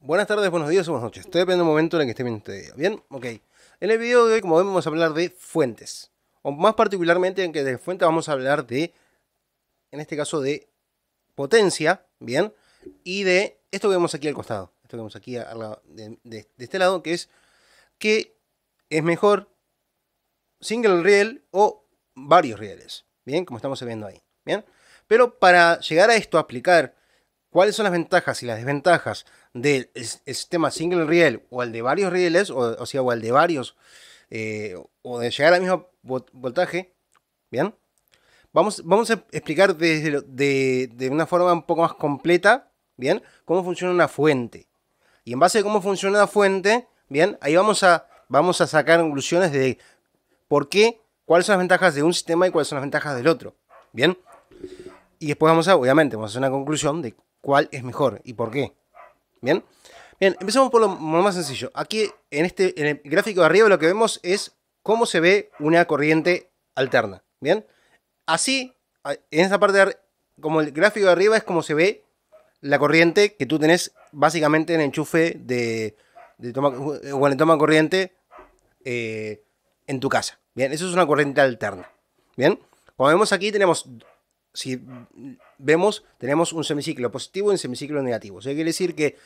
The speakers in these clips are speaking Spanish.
Buenas tardes, buenos días o buenas noches. Estoy depende del momento en el que esté viendo este video. ¿Bien? Ok. En el video de hoy, como ven vamos a hablar de fuentes. O más particularmente, en que de fuentes vamos a hablar de, en este caso, de potencia. ¿Bien? Y de esto que vemos aquí al costado. Esto que vemos aquí de, este lado, que es que es mejor single reel o varios rieles. ¿Bien? Como estamos viendo ahí. ¿Bien? Pero para llegar a esto, a aplicar ¿Cuáles son las ventajas y las desventajas del sistema single riel o el de varios rieles, o, sea, o el de varios, eh, o de llegar al mismo voltaje? ¿Bien? Vamos, vamos a explicar desde de, una forma un poco más completa, ¿bien? Cómo funciona una fuente. Y en base a cómo funciona la fuente, ¿bien? Ahí vamos a, vamos a sacar conclusiones de por qué, cuáles son las ventajas de un sistema y cuáles son las ventajas del otro, ¿bien? Y después vamos a, obviamente, vamos a hacer una conclusión de cuál es mejor y por qué. ¿Bien? Bien, empecemos por lo más sencillo. Aquí en este el gráfico de arriba lo que vemos es cómo se ve una corriente alterna. ¿Bien? Así, en esta parte, de, como el gráfico de arriba es como se ve la corriente que tú tenés básicamente en el enchufe de, de toma, o corriente eh, en tu casa. Bien, eso es una corriente alterna. Bien, como vemos aquí tenemos si vemos, tenemos un semiciclo positivo y un semiciclo negativo. sea, quiere decir que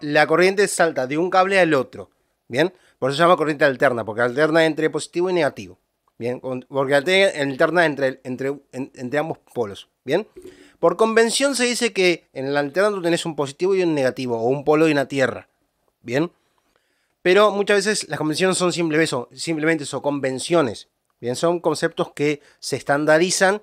la corriente salta de un cable al otro. ¿Bien? Por eso se llama corriente alterna, porque alterna entre positivo y negativo. ¿Bien? Porque alterna entre, entre, entre ambos polos. ¿Bien? Por convención se dice que en el alterna tú tenés un positivo y un negativo, o un polo y una tierra. ¿Bien? Pero muchas veces las convenciones son simplemente eso, simplemente son convenciones. Bien, son conceptos que se estandarizan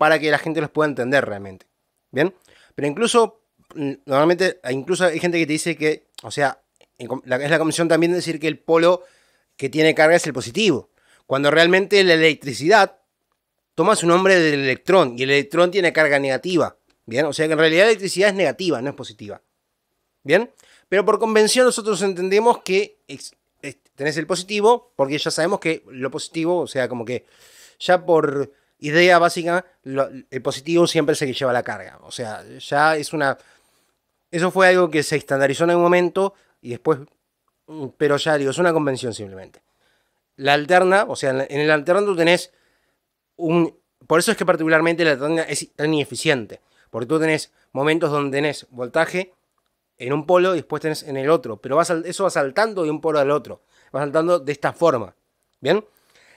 para que la gente los pueda entender realmente. ¿Bien? Pero incluso, mm, normalmente, e incluso hay gente que te dice que, o sea, es la comisión también decir que el polo que tiene carga es el positivo, cuando realmente la electricidad toma su nombre del electrón y el electrón tiene carga negativa. Bien, o sea que en realidad la electricidad es negativa, no es positiva. Bien, pero por convención nosotros entendemos que tenés el positivo, porque ya sabemos que lo positivo, o sea, como que ya por idea básica, el positivo siempre es el que lleva la carga. O sea, ya es una... Eso fue algo que se estandarizó en un momento y después... Mm, pero ya digo, es una convención simplemente. La alterna, o sea, en el alterno tú tenés un... Por eso es que particularmente la alterna es tan ineficiente. Porque tú tenés momentos donde tenés voltaje en un polo y después tenés en el otro. Pero vas, eso va saltando de un polo al otro. Va saltando de esta forma. ¿Bien?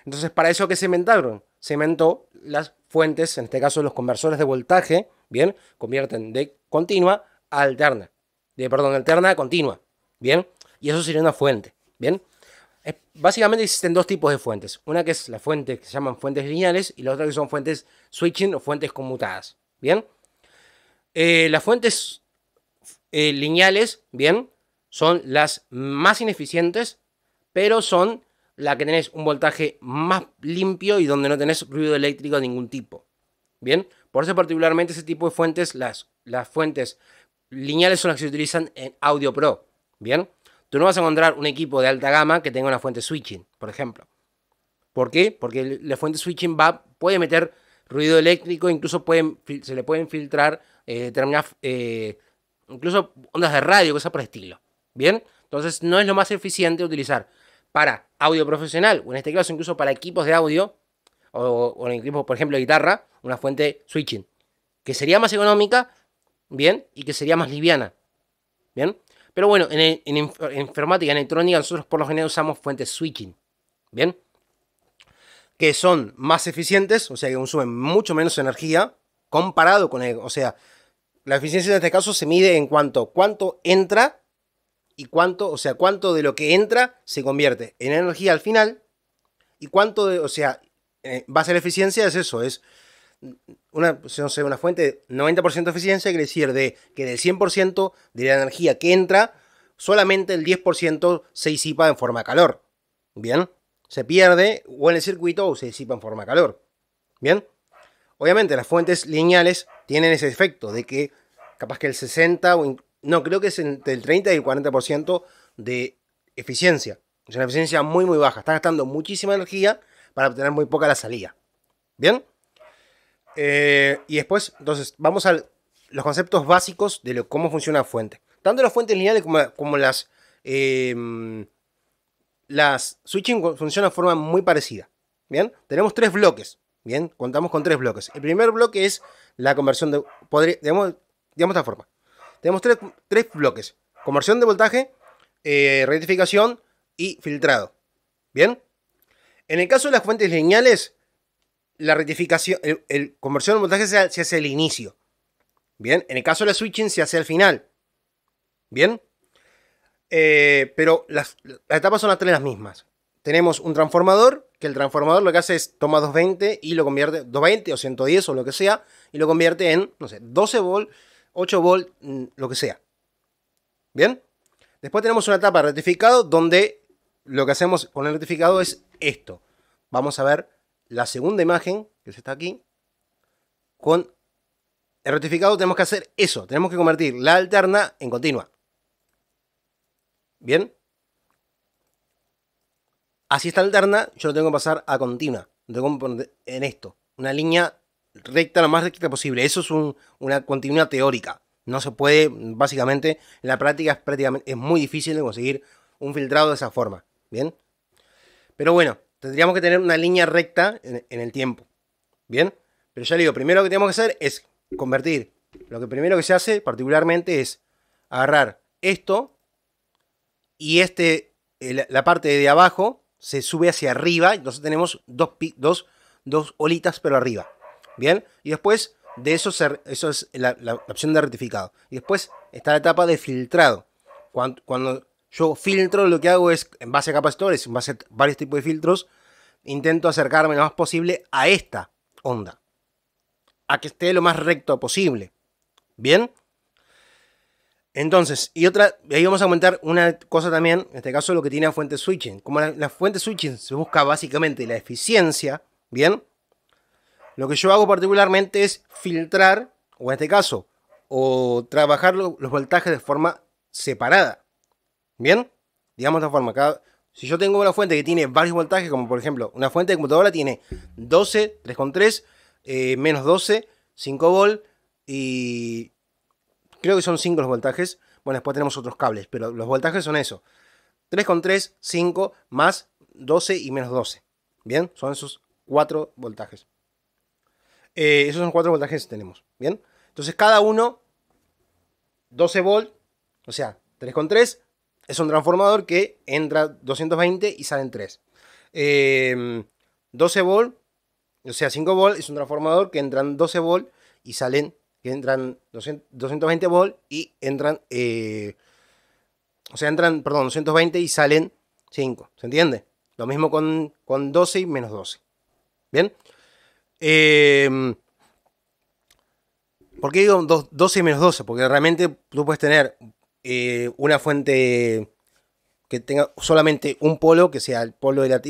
Entonces, para eso que se inventó las fuentes, en este caso los conversores de voltaje, bien, convierten de continua a alterna, de perdón, alterna a continua, bien, y eso sería una fuente, bien. básicamente existen dos tipos de fuentes, una que es la fuente que se llaman fuentes lineales y la otra que son fuentes switching o fuentes conmutadas, bien. Eh, las fuentes eh, lineales, bien, son las más ineficientes, pero son la que tenés un voltaje más limpio y donde no tenés ruido eléctrico de ningún tipo. Bien, por eso particularmente ese tipo de fuentes, las, las fuentes lineales son las que se utilizan en Audio Pro. Bien, tú no vas a encontrar un equipo de alta gama que tenga una fuente switching, por ejemplo. ¿Por qué? Porque la fuente switching va, puede meter ruido eléctrico, incluso pueden, se le pueden filtrar eh, determinadas, eh, incluso ondas de radio, cosas por el estilo. Bien, entonces no es lo más eficiente utilizar para audio profesional, o en este caso incluso para equipos de audio, o, o en equipos, por ejemplo, guitarra, una fuente switching, que sería más económica, bien, y que sería más liviana, bien. Pero bueno, en, en, en informática, en electrónica, nosotros por lo general usamos fuentes switching, bien, que son más eficientes, o sea, que consumen mucho menos energía comparado con el, o sea, la eficiencia en este caso se mide en cuanto cuánto entra y cuánto, o sea, cuánto de lo que entra se convierte en energía al final y cuánto, de, o sea, eh, va a ser eficiencia, es eso, es una, una fuente de 90% de eficiencia, quiere decir de, que del 100% de la energía que entra, solamente el 10% se disipa en forma de calor. ¿Bien? Se pierde o en el circuito o se disipa en forma de calor. ¿Bien? Obviamente las fuentes lineales tienen ese efecto de que capaz que el 60 o no, creo que es entre el 30 y el 40% de eficiencia. Es una eficiencia muy, muy baja. Está gastando muchísima energía para obtener muy poca la salida. ¿Bien? Eh, y después, entonces, vamos a los conceptos básicos de cómo funciona la fuente. Tanto las fuentes lineales como, eh, las... switching funcionan de forma muy parecida. ¿Bien? Tenemos tres bloques. Bien, contamos con tres bloques. El primer bloque es la conversión de... digamos, esta forma. Tenemos tres, bloques. Conversión de voltaje, eh, rectificación y filtrado. ¿Bien? En el caso de las fuentes lineales, la rectificación, el, conversión de voltaje se, hace al inicio. ¿Bien? En el caso de la switching se hace al final. ¿Bien? Eh, pero las, etapas son las tres las mismas. Tenemos un transformador, que el transformador lo que hace es toma 220 y lo convierte, 220 o 110 o lo que sea, y lo convierte en, no sé, 12 volts 8 volt, mm, lo que sea. ¿Bien? Después tenemos una etapa de rectificado donde lo que hacemos con el rectificado es esto. Vamos a ver la segunda imagen, que está aquí, con el rectificado tenemos que hacer eso. Tenemos que convertir la alterna en continua. ¿Bien? Así está alterna, yo lo tengo que pasar a continua. de tengo que poner en esto. Una línea recta, lo más recta posible. Eso es una continuidad teórica. No se puede, básicamente, en la práctica es, prácticamente, es muy difícil de conseguir un filtrado de esa forma. ¿Bien? Pero bueno, tendríamos que tener una línea recta en, el tiempo. ¿Bien? Pero ya le digo, primero lo que tenemos que hacer es convertir. Lo que primero que se hace particularmente es agarrar esto y este, eh, la parte de abajo se sube hacia arriba. Entonces tenemos dos, dos, dos olitas pero arriba. Bien, y después de eso, se, eso es la, opción de rectificado. Y después está la etapa de filtrado. Cuando, yo filtro, lo que hago es, en base a capacitores, en base a varios tipos de filtros, intento acercarme lo más posible a esta onda. A que esté lo más recto posible. ¿Bien? Entonces, y otra, ahí vamos a aumentar una cosa también, en este caso lo que tiene la fuente switching. Como la fuente switching se busca básicamente la eficiencia, ¿bien? Lo que yo hago particularmente es filtrar, o en este caso, o trabajar los voltajes de forma separada. ¿Bien? Digamos de esta forma. si yo tengo una fuente que tiene varios voltajes, como por ejemplo una fuente de computadora tiene 12, 3,3, eh, menos 12, 5 volt y creo que son 5 los voltajes. Bueno, después tenemos otros cables, pero los voltajes son eso. 3,3, 5, más 12 y menos 12. Bien, son esos 4 voltajes. Eh, esos son cuatro voltajes que tenemos. ¿Bien? Entonces cada uno, 12 volt, o sea, con 3, es un transformador que entra 220 y salen 3. 12 em, volt, o sea, 5 volt, es un transformador que entran 12 volt y salen, que entran 220 volt y entran, eh, o sea, entran, perdón, 220 y salen 5. ¿Se entiende? Lo mismo con, con 12 y menos 12. ¿Bien? Em, ¿Por qué digo 12 menos 12? Porque realmente tú puedes tener eh, una fuente que tenga solamente un polo, que sea el polo el,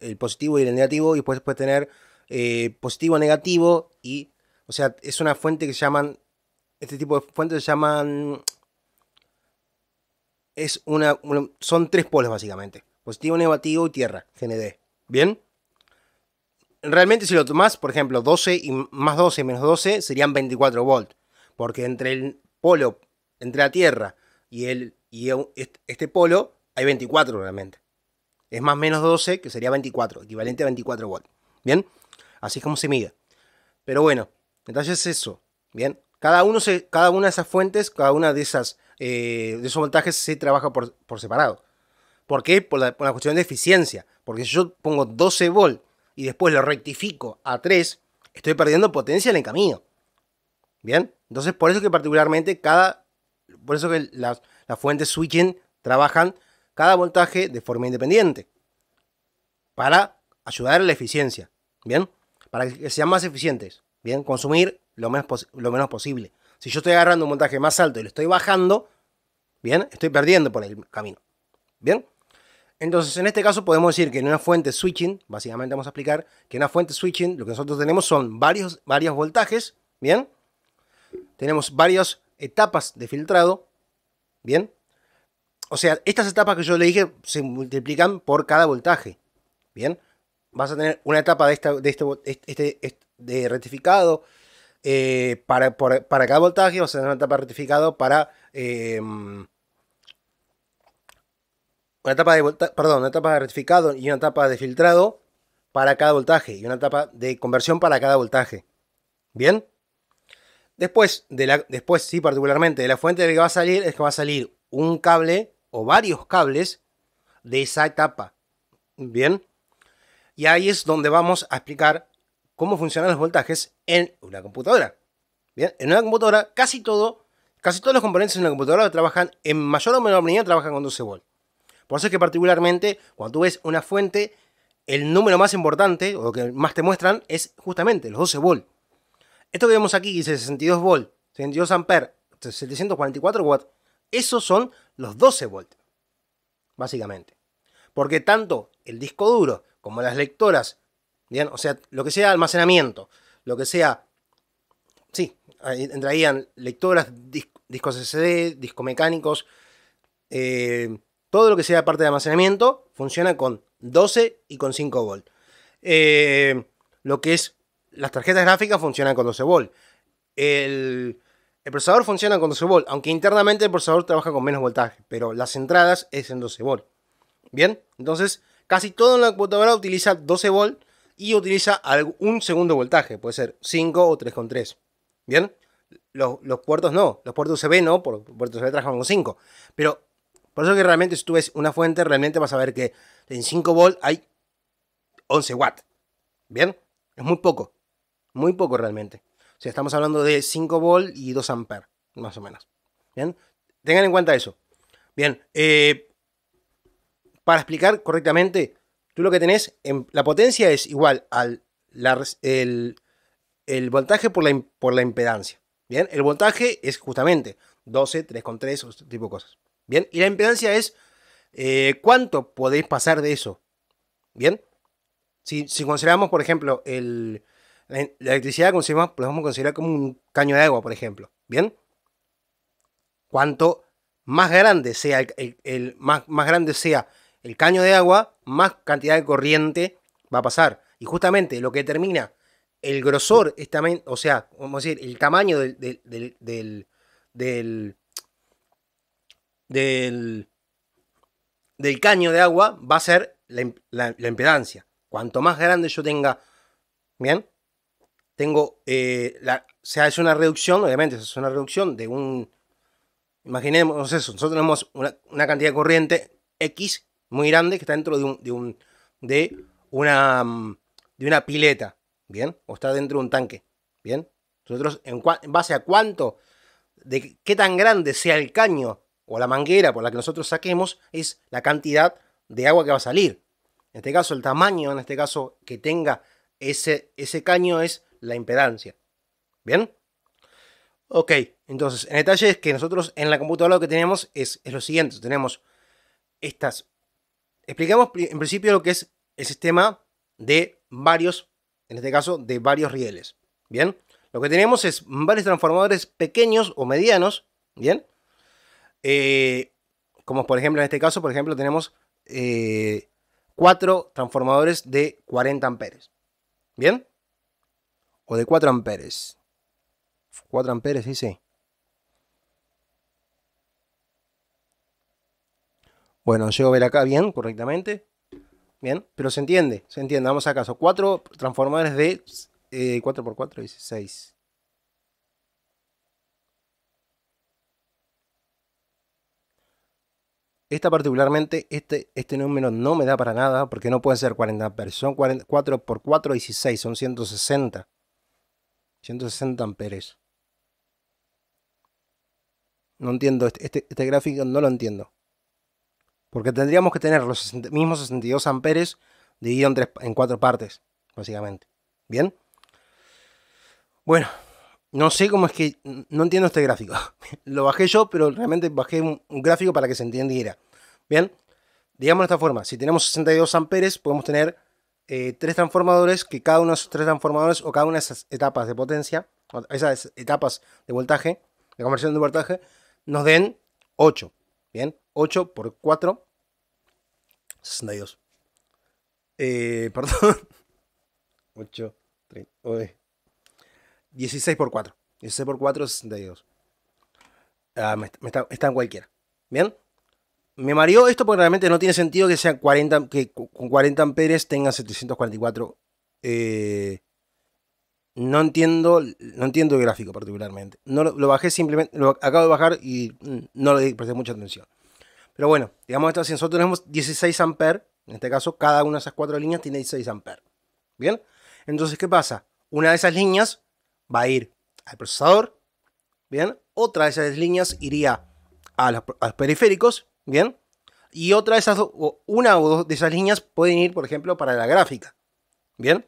el positivo y el negativo, y después puedes tener eh, positivo, negativo, y. O sea, es una fuente que se llaman. Este tipo de fuentes se llaman. Es una, Son tres polos, básicamente. Positivo, negativo y tierra, GND. ¿Bien? realmente si lo tomás, por ejemplo, 12 y más 12 menos 12 serían 24 volts. Porque entre el polo, entre la Tierra y, el, y este polo hay 24 realmente. Es más menos 12, que sería 24, equivalente a 24 volts. ¿Bien? Así es como se mide. Pero bueno, entonces es eso. ¿Bien? Cada, uno se, cada una de esas fuentes, cada una de, esas, eh, de esos voltajes se trabaja por, separado. ¿Por qué? Por la, por la, cuestión de eficiencia. Porque si yo pongo 12 volts y después lo rectifico a 3, estoy perdiendo potencia en el camino. ¿Bien? Entonces, por eso que particularmente cada. Por eso que las, fuentes switching trabajan cada voltaje de forma independiente. Para ayudar a la eficiencia. ¿Bien? Para que sean más eficientes. ¿Bien? Consumir lo menos, lo menos posible. Si yo estoy agarrando un montaje más alto y lo estoy bajando, ¿bien? Estoy perdiendo por el camino. ¿Bien? Entonces, en este caso podemos decir que en una fuente switching, básicamente vamos a explicar que en una fuente switching lo que nosotros tenemos son varios, varios voltajes, ¿bien? Tenemos varias etapas de filtrado, ¿bien? O sea, estas etapas que yo le dije se multiplican por cada voltaje, ¿bien? Vas a tener una etapa de, de este, este de rectificado eh, para, cada voltaje, vas a tener una etapa de rectificado para... Eh, una etapa de perdón, una etapa de rectificado y una etapa de filtrado para cada voltaje y una etapa de conversión para cada voltaje. ¿Bien? Después, de la, después sí, particularmente, de la fuente de que va a salir es que va a salir un cable o varios cables de esa etapa. ¿Bien? Y ahí es donde vamos a explicar cómo funcionan los voltajes en una computadora. ¿Bien? En una computadora casi todo, casi todos los componentes en una computadora trabajan en mayor o menor medida trabajan con 12 volts. Por eso es que particularmente cuando tú ves una fuente, el número más importante o lo que más te muestran es justamente los 12 volt. Esto que vemos aquí dice 62 volt, 62 amperes, 744 watts. Esos son los 12 volt, básicamente. Porque tanto el disco duro como las lectoras, ¿bien? o sea, lo que sea almacenamiento, lo que sea, sí, entrarían lectoras, discos cd discos mecánicos, eh, todo lo que sea parte de almacenamiento funciona con 12 y con 5 volt. Eh, lo que es las tarjetas gráficas funcionan con 12 volt. El, procesador funciona con 12 volt, aunque internamente el procesador trabaja con menos voltaje, pero las entradas es en 12 volt. Bien, entonces casi todo en la computadora utiliza 12 volt y utiliza un segundo voltaje, puede ser 5 o 3,3. Bien, los, puertos no, los puertos USB no, por puertos USB trabajan con 5, pero por eso que realmente si tú ves una fuente, realmente vas a ver que en 5 v hay 11 watts. ¿Bien? Es muy poco. Muy poco realmente. O sea, estamos hablando de 5 v y 2 a más o menos. ¿Bien? Tengan en cuenta eso. Bien, eh, para explicar correctamente, tú lo que tenés, en, la potencia es igual al el, voltaje por la, por la impedancia. Bien, el voltaje es justamente 12, 3,3, ese tipo de cosas. Bien, y la impedancia es eh, cuánto podéis pasar de eso. Bien, si, consideramos, por ejemplo, la electricidad, la a considerar como un caño de agua, por ejemplo. Bien, cuanto más grande sea el, más, grande sea el caño de agua, más cantidad de corriente va a pasar. Y justamente lo que determina el grosor, o sea, vamos decir, el tamaño del del, caño de agua va a ser la, impedancia. Cuanto más grande yo tenga, bien, tengo, eh, la, es una reducción, obviamente, es una reducción de un, imaginemos eso, nosotros tenemos una, cantidad de corriente X muy grande que está dentro de un, de una, de una pileta, bien, o está dentro de un tanque, bien. Nosotros, en base a cuánto, de qué tan grande sea el caño o la manguera por la que nosotros saquemos es la cantidad de agua que va a salir. En este caso, el tamaño, en este caso, que tenga ese, ese caño es la impedancia. ¿Bien? Ok, entonces, en detalle es que nosotros en la computadora lo que tenemos es, es lo siguiente. Tenemos estas... Explicamos en principio lo que es el sistema de varios, en este caso, de varios rieles. ¿Bien? Lo que tenemos es varios transformadores pequeños o medianos, ¿bien? Eh, como por ejemplo en este caso, por ejemplo, tenemos eh, cuatro transformadores de 40 amperes. ¿Bien? O de 4 amperes. 4 amperes, sí, sí. Bueno, llego a ver acá bien, correctamente. Bien, pero se entiende, se entiende. Vamos a caso. cuatro transformadores de 4x4 eh, 16. Esta particularmente, este, este número no me da para nada porque no puede ser 40 amperes. Son 4 por 4, 16, son 160. 160 amperes. No entiendo, este, este, este, gráfico no lo entiendo. Porque tendríamos que tener los mismos 62 amperes divididos en, 4 en cuatro partes, básicamente. ¿Bien? Bueno, no sé cómo es que. No entiendo este gráfico. Lo bajé yo, pero realmente bajé un, gráfico para que se entendiera. Bien, digamos de esta forma: si tenemos 62 amperes, podemos tener eh, tres transformadores que cada uno de esos tres transformadores o cada una de esas etapas de potencia, esas etapas de voltaje, de conversión de voltaje, nos den 8. Bien, 8 por 4, 62. Eh, perdón, 8, 3, 16 por 4. 16 por 4 es 62. Ah, está, en cualquiera. ¿Bien? Me mareó esto porque realmente no tiene sentido que sea 40, que con 40 amperes tenga 744. Eh, no entiendo, no entiendo el gráfico particularmente. No lo, bajé simplemente, lo acabo de bajar y no le presté mucha atención. Pero bueno, digamos esto si nosotros tenemos 16 amperes, en este caso cada una de esas cuatro líneas tiene 16 amperes. ¿Bien? Entonces, ¿qué pasa? Una de esas líneas va a ir al procesador, ¿bien? Otra de esas líneas iría a los, periféricos, ¿bien? Y otra de esas, o una o dos de esas líneas pueden ir, por ejemplo, para la gráfica, ¿bien?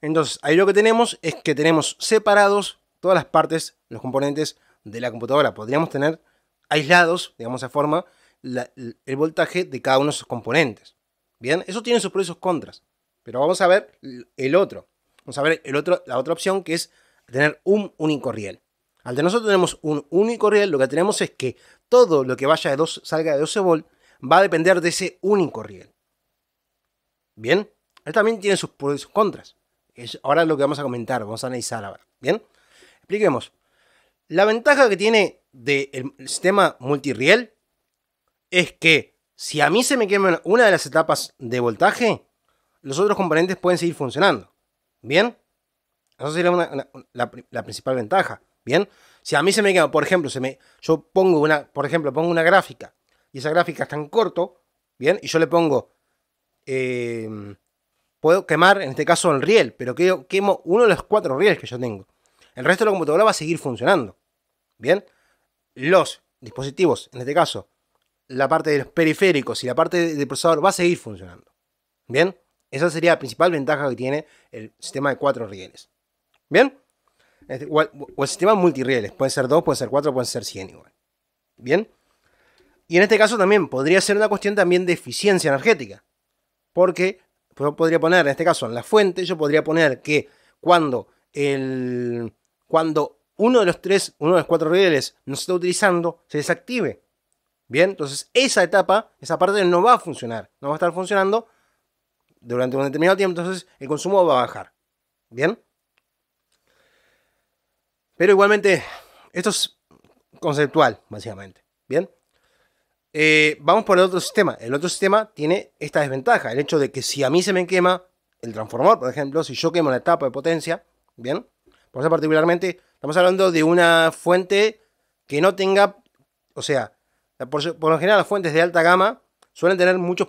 Entonces, ahí lo que tenemos es que tenemos separados todas las partes, los componentes de la computadora. Podríamos tener aislados, digamos de forma, el voltaje de cada uno de esos componentes. Bien, eso tiene sus pros y sus contras. Pero vamos a ver el otro. Vamos a ver el otro, la otra opción que es tener un único riel. Al de nosotros tenemos un único riel, lo que tenemos es que todo lo que vaya de dos, salga de 12 volt va a depender de ese único riel. Bien, él también tiene sus pros y sus contras. Es ahora lo que vamos a comentar, vamos a analizar ahora. Bien, expliquemos. La ventaja que tiene del sistema multiriel es que si a mí se me quema una de las etapas de voltaje, los otros componentes pueden seguir funcionando. ¿Bien? Esa sería la, principal ventaja. ¿Bien? Si a mí se me queda, por ejemplo, se me, yo pongo una, por ejemplo, pongo una gráfica y esa gráfica está en corto, ¿bien? Y yo le pongo, em, puedo quemar, en este caso, el riel, pero quemo uno de los cuatro rieles que yo tengo. El resto de la computadora va a seguir funcionando. ¿Bien? Los dispositivos, en este caso, la parte de los periféricos y la parte del procesador va a seguir funcionando. ¿Bien? Esa sería la principal ventaja que tiene el sistema de cuatro rieles. ¿Bien? o, el sistema multirieles. Pueden ser dos, pueden ser cuatro, pueden ser 100 igual. ¿Bien? Y en este caso también podría ser una cuestión también de eficiencia energética. Porque yo podría poner, en este caso, en la fuente, yo podría poner que cuando, cuando uno de los tres, uno de los cuatro rieles no se está utilizando, se desactive. Bien, entonces esa etapa, esa parte no va a funcionar, no va a estar funcionando durante un determinado tiempo, entonces el consumo va a bajar. ¿Bien? Pero igualmente, esto es conceptual, básicamente. ¿Bien? Eh, vamos por el otro sistema. El otro sistema tiene esta desventaja, el hecho de que si a mí se me quema el transformador, por ejemplo, si yo quemo la etapa de potencia, ¿bien? Por eso particularmente estamos hablando de una fuente que no tenga, o sea, por, por lo general las fuentes de alta gama suelen tener, muchos,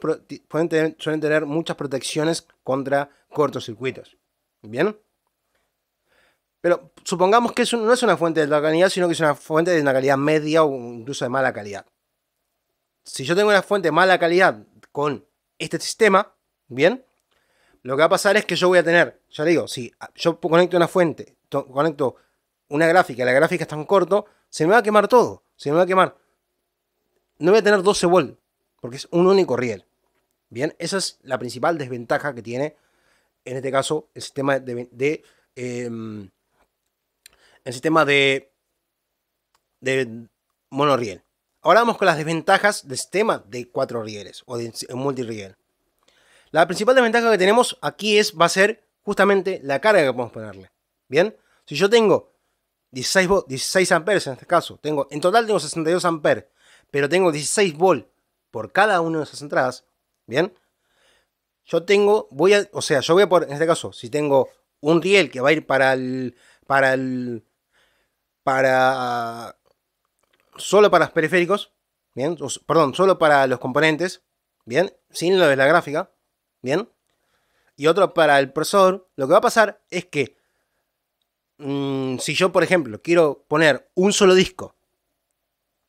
suelen tener muchas protecciones contra cortocircuitos. ¿Bien? Pero supongamos que no es una fuente de la calidad, sino que es una fuente de una calidad media o incluso de mala calidad. Si yo tengo una fuente de mala calidad con este sistema, ¿bien? Lo que va a pasar es que yo voy a tener, ya digo, si yo conecto una fuente, conecto una gráfica, la gráfica es tan corto, se me va a quemar todo, se me va a quemar. No voy a tener 12 volts, porque es un único riel. Bien, esa es la principal desventaja que tiene, en este caso, el sistema de, em, el sistema de, de monoriel. Ahora vamos con las desventajas del sistema de cuatro rieles o de multiriel. La principal desventaja que tenemos aquí es, va a ser justamente la carga que podemos ponerle. Bien, si yo tengo 16, 16 amperes en este caso, tengo, en total tengo 62 amperes, pero tengo 16 volts por cada una de esas entradas, ¿bien? Yo tengo, voy a, o sea, yo voy a por, en este caso, si tengo un riel que va a ir para el, para el, para, solo para los periféricos, ¿bien? perdón, solo para los componentes, ¿bien? Sin lo de la gráfica, ¿bien? Y otro para el procesador, lo que va a pasar es que, mm, si yo, por ejemplo, quiero poner un solo disco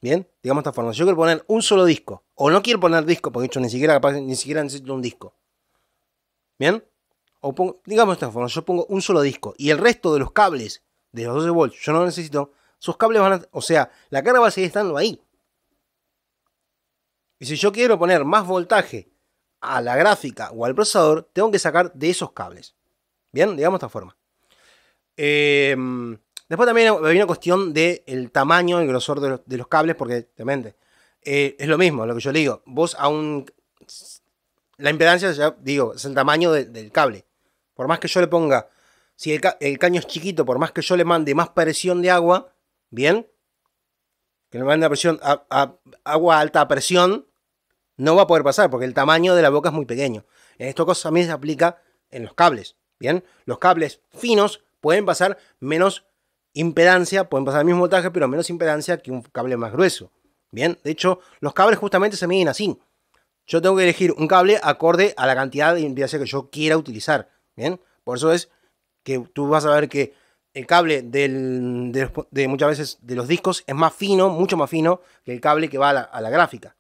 Bien, digamos esta forma. Si yo quiero poner un solo disco, o no quiero poner disco, porque de hecho ni siquiera, ni siquiera necesito un disco. Bien, o pongo, digamos esta forma. Yo pongo un solo disco y el resto de los cables de los 12 volts, yo no necesito. Sus cables van a, o sea, la carga va a seguir estando ahí. Y si yo quiero poner más voltaje a la gráfica o al procesador, tengo que sacar de esos cables. Bien, digamos de esta forma. Eh, Después también viene una cuestión del tamaño, el grosor de los, cables, porque, realmente, eh, es lo mismo, lo que yo le digo. Vos aún... La impedancia, ya digo, es el tamaño del cable. Por más que yo le ponga... Si el, caño es chiquito, por más que yo le mande más presión de agua, ¿bien? Que le mande presión, a, agua a alta presión, no va a poder pasar porque el tamaño de la boca es muy pequeño. En esto cosa también se aplica en los cables, ¿bien? Los cables finos pueden pasar menos impedancia, pueden pasar el mismo voltaje, pero menos impedancia que un cable más grueso. Bien, de hecho, los cables justamente se miden así. Yo tengo que elegir un cable acorde a la cantidad de impedancia que yo quiera utilizar. Bien, por eso es que tú vas a ver que el cable de, muchas veces de los discos es más fino, mucho más fino que el cable que va a la, gráfica.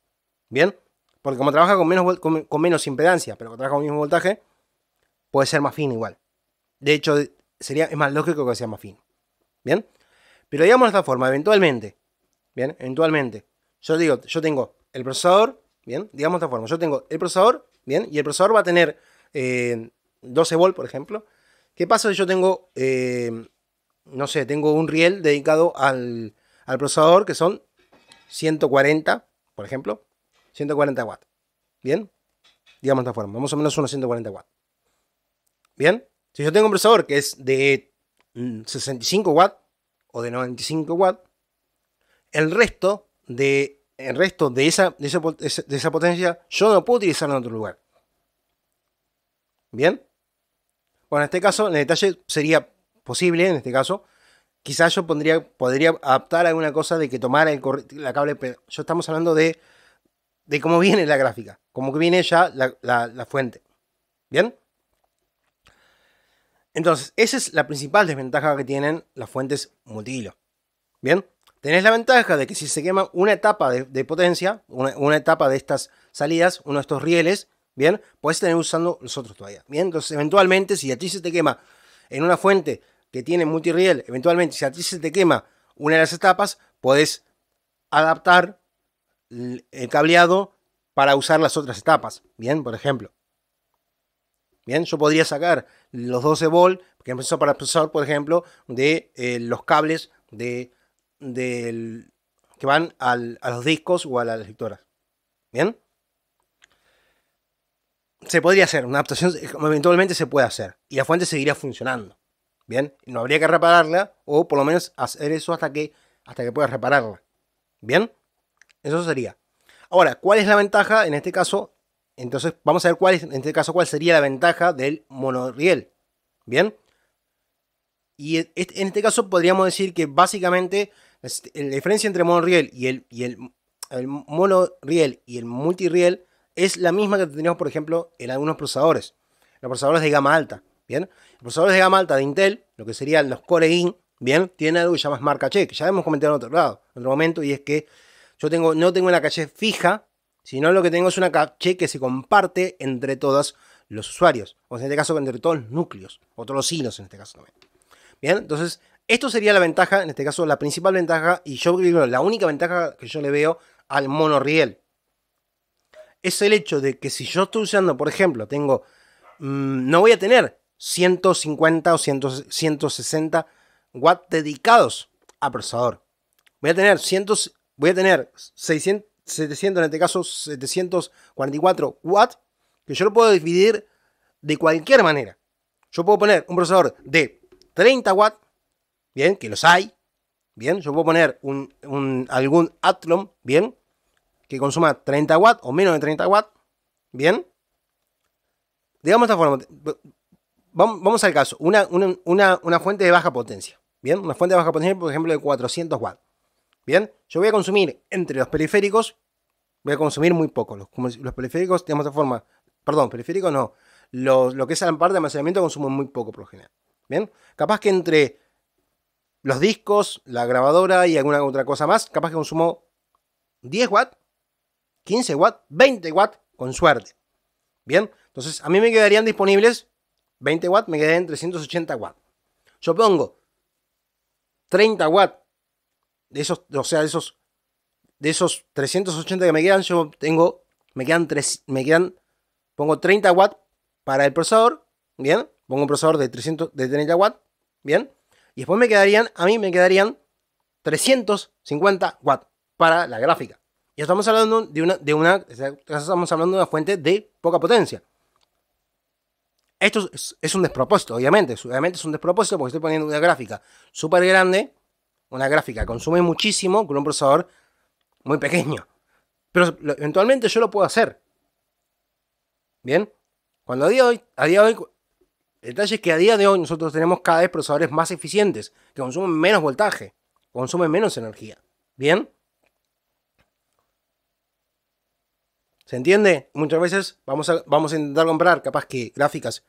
Bien, porque como trabaja con menos, con, menos impedancia, pero trabaja con el mismo voltaje, puede ser más fino igual. De hecho, sería, es más lógico que sea más fino. ¿Bien? Pero digamos de esta forma, eventualmente. ¿Bien? Eventualmente. Yo digo, yo tengo el procesador, ¿bien? Digamos de esta forma, yo tengo el procesador, ¿bien? Y el procesador va a tener 12 eh, volt, por ejemplo. ¿Qué pasa si yo tengo, eh, no sé, tengo un riel dedicado al, al procesador que son 140, por ejemplo, 140 watts. ¿Bien? Digamos de esta forma, más o menos unos 140 watts. ¿Bien? Si yo tengo un procesador que es de 65 watts o de 95 watts, el resto de, el resto de, esa, de, esa, potencia yo no puedo utilizar en otro lugar. ¿Bien? Bueno, en este caso, en el detalle sería posible, en este caso, quizás yo pondría, podría adaptar alguna cosa de que tomara el, la cable. Yo estamos hablando de, de cómo viene la gráfica, como que viene ya la fuente. ¿Bien? Entonces, esa es la principal desventaja que tienen las fuentes multihilo. Bien, tenés la ventaja de que si se quema una etapa de, potencia, una, etapa de estas salidas, uno de estos rieles, bien, puedes tener usando los otros todavía. Bien, entonces eventualmente si a ti se te quema en una fuente que tiene multiriel, eventualmente si a ti se te quema una de las etapas, puedes adaptar el cableado para usar las otras etapas. Bien, por ejemplo. Bien, yo podría sacar los 12 volt, que empezó para el procesador, por ejemplo, de eh, los cables de, que van a los discos o a las lectoras. Bien. Se podría hacer, una adaptación eventualmente se puede hacer y la fuente seguiría funcionando. Bien, no habría que repararla o por lo menos hacer eso hasta que, hasta que puedas repararla. Bien, eso sería. Ahora, ¿cuál es la ventaja en este caso entonces vamos a ver cuál es, en este caso, cuál sería la ventaja del monoriel. ¿Bien? Y e, en este caso podríamos decir que básicamente la diferencia entre monoriel y el, y el, monoriel y el multiriel es la misma que tenemos, por ejemplo, en algunos procesadores. Los procesadores de gama alta. ¿Bien? Los procesadores de gama alta de Intel, lo que serían los Core In, ¿bien? Tienen algo que llamas marca check, que ya hemos comentado en otro lado, en otro momento, y es que yo tengo, no tengo una caché fija, sino lo que tengo es una caché que se comparte entre todos los usuarios, o en este caso entre todos los núcleos, o todos los hilos en este caso también. Bien, entonces esto sería la ventaja, en este caso la principal ventaja, y yo creo la única ventaja que yo le veo al monoriel. Es el hecho de que si yo estoy usando, por ejemplo, tengo, mm, no voy a tener 150 o 160 watts dedicados a procesador. Voy a tener, 100, voy a tener 600, 700, en este caso 744 watts, que yo lo puedo dividir de cualquier manera. Yo puedo poner un procesador de 30 watts, bien, que los hay, bien, yo puedo poner un, algún Atom, bien, que consuma 30 watts o menos de 30 watts, bien. Digamos de esta forma, vamos al caso, una, una fuente de baja potencia, bien, una fuente de baja potencia, por ejemplo, de 400 watts. Bien, yo voy a consumir entre los periféricos, voy a consumir muy poco. Los, periféricos, digamos de forma, perdón, periféricos no. lo que es la parte de almacenamiento consumo muy poco por lo general. Bien, capaz que entre los discos, la grabadora y alguna otra cosa más, capaz que consumo 10 watts, 15 watts, 20 watts, con suerte. Bien, entonces a mí me quedarían disponibles 20 watts, me en 380 watts. Yo pongo 30 watts de esos, o sea, esos, de esos 380 que me quedan, yo tengo, me quedan, tres me quedan, pongo 30 watts para el procesador, ¿bien? Pongo un procesador de, 300, de 30 watts, ¿bien? Y después me quedarían, a mí me quedarían 350 watts para la gráfica. Y estamos hablando de una, de una, estamos hablando de una fuente de poca potencia. Esto es, un despropósito, obviamente. Obviamente es un despropósito porque estoy poniendo una gráfica súper grande una gráfica consume muchísimo con un procesador muy pequeño. Pero eventualmente yo lo puedo hacer. ¿Bien? Cuando a día de hoy, a día de hoy el detalle es que a día de hoy nosotros tenemos cada vez procesadores más eficientes, que consumen menos voltaje, consumen menos energía. ¿Bien? ¿Se entiende? Muchas veces vamos a, vamos a intentar comprar capaz que gráficas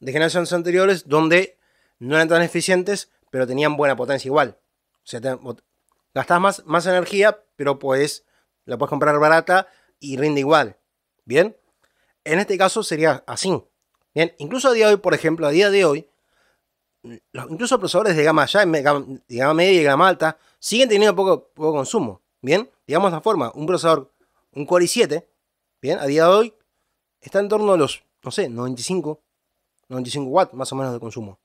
de generaciones anteriores donde no eran tan eficientes, pero tenían buena potencia igual. O sea, gastas más, más energía, pero pues la puedes comprar barata y rinde igual. ¿Bien? En este caso sería así. Bien, incluso a día de hoy, por ejemplo, a día de hoy, los, incluso procesadores de gama media y gama alta, siguen teniendo poco, poco consumo. Bien, digamos la forma, un procesador, un Core i7, bien, a día de hoy, está en torno a los, no sé, 95, 95 watts más o menos de consumo.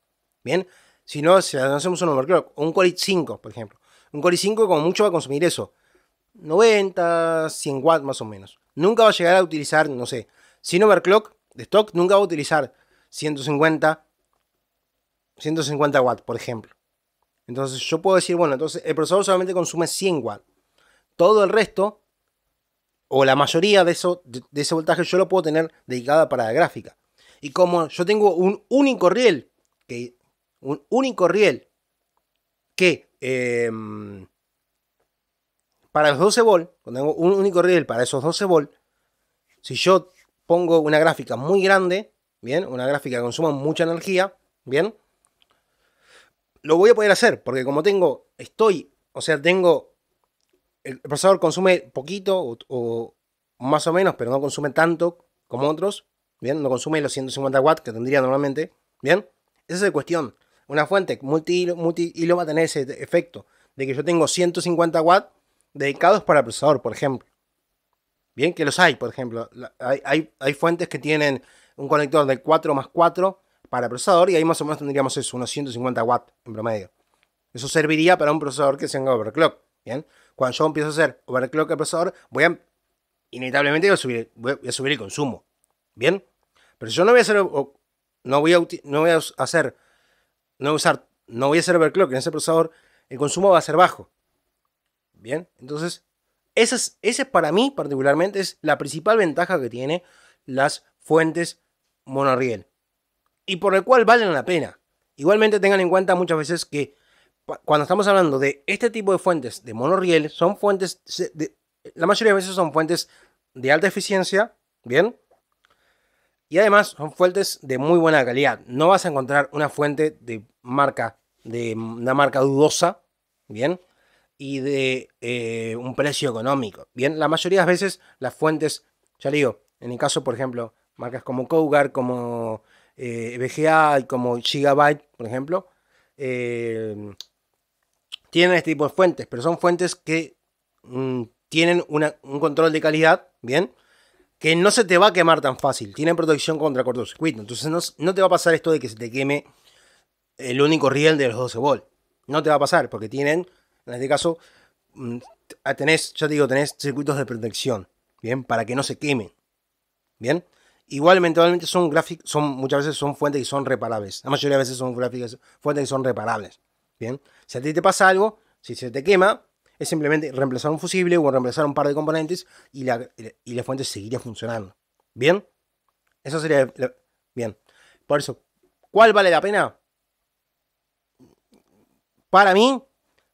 Bien, si no, si hacemos un overclock, un i 5, por ejemplo. Un i 5 como mucho va a consumir eso. 90, 100 watts más o menos. Nunca va a llegar a utilizar, no sé, sin overclock de stock, nunca va a utilizar 150, 150 watts, por ejemplo. Entonces yo puedo decir, bueno, entonces el procesador solamente consume 100 watts. Todo el resto, o la mayoría de, eso, ese voltaje, yo lo puedo tener dedicada para la gráfica. Y como yo tengo un único riel que un único riel que em, para los 12 volts. cuando tengo un único riel para esos 12 volt, si yo pongo una gráfica muy grande, bien, una gráfica que consuma mucha energía, bien, lo voy a poder hacer porque como tengo, estoy, o sea, tengo, el procesador consume poquito o, más o menos, pero no consume tanto como otros, bien, no consume los 150 watts que tendría normalmente, bien, esa es la cuestión. Una fuente multi-hilo multi va a tener ese efecto de que yo tengo 150 watts dedicados para el procesador, por ejemplo. Bien, que los hay, por ejemplo. Hay, hay, fuentes que tienen un conector de 4 más 4 para procesador y ahí más o menos tendríamos eso, unos 150 watts en promedio. Eso serviría para un procesador que se haga overclock. Bien, cuando yo empiezo a hacer overclock al procesador, voy a inevitablemente voy a subir, voy a subir el consumo. Bien, pero yo no voy a hacer, no voy a, no voy a hacer no, usar, no voy a hacer overclock en ese procesador, el consumo va a ser bajo. Bien, entonces, esa es, para mí particularmente es la principal ventaja que tiene las fuentes monoriel y por el cual valen la pena. Igualmente tengan en cuenta muchas veces que cuando estamos hablando de este tipo de fuentes de monoriel, son fuentes, de, la mayoría de veces son fuentes de alta eficiencia, ¿bien? Y además son fuentes de muy buena calidad. No vas a encontrar una fuente de marca, de una marca dudosa, ¿bien? Y de eh, un precio económico, ¿bien? La mayoría de las veces las fuentes, ya digo, en el caso, por ejemplo, marcas como Cougar, como VGA, eh, como Gigabyte, por ejemplo, eh, tienen este tipo de fuentes, pero son fuentes que mm, tienen un control de calidad, ¿bien? que no se te va a quemar tan fácil. Tienen protección contra cortocircuito. Entonces no, te va a pasar esto de que se te queme el único riel de los 12 volt. No te va a pasar porque tienen, en este caso, mm, ah, tenés, ya te digo, tenés circuitos de protección. Bien, para que no se quemen. Bien. Igualmente, son gráficos, son, muchas veces son fuentes que son reparables. La mayoría de veces son fuentes que son reparables. Bien. Si a ti te pasa algo, si se te quema, es simplemente reemplazar un fusible o reemplazar un par de componentes y la, fuente seguiría funcionando. ¿Bien? Eso sería... bien. Por eso, ¿cuál vale la pena? Para mí,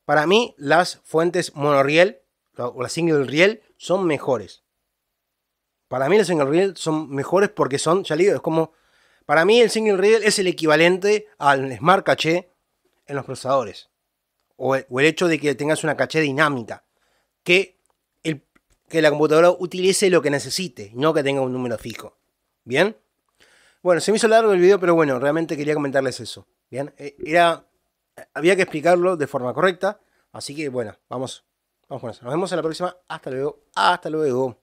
para mí las fuentes monoriel o las single riel son mejores. Para mí las single riel son mejores porque son, ya digo, es como... Para mí el single riel es el equivalente al smart caché en los procesadores o el, hecho de que tengas una caché dinámica, que, el, que la computadora utilice lo que necesite, no que tenga un número fijo. ¿Bien? Bueno, se me hizo largo el video, pero bueno, realmente quería comentarles eso. ¿Bien? Eh, era, había que explicarlo de forma correcta, así que bueno, vamos, vamos con eso. Nos vemos en la próxima. Hasta luego. Hasta luego.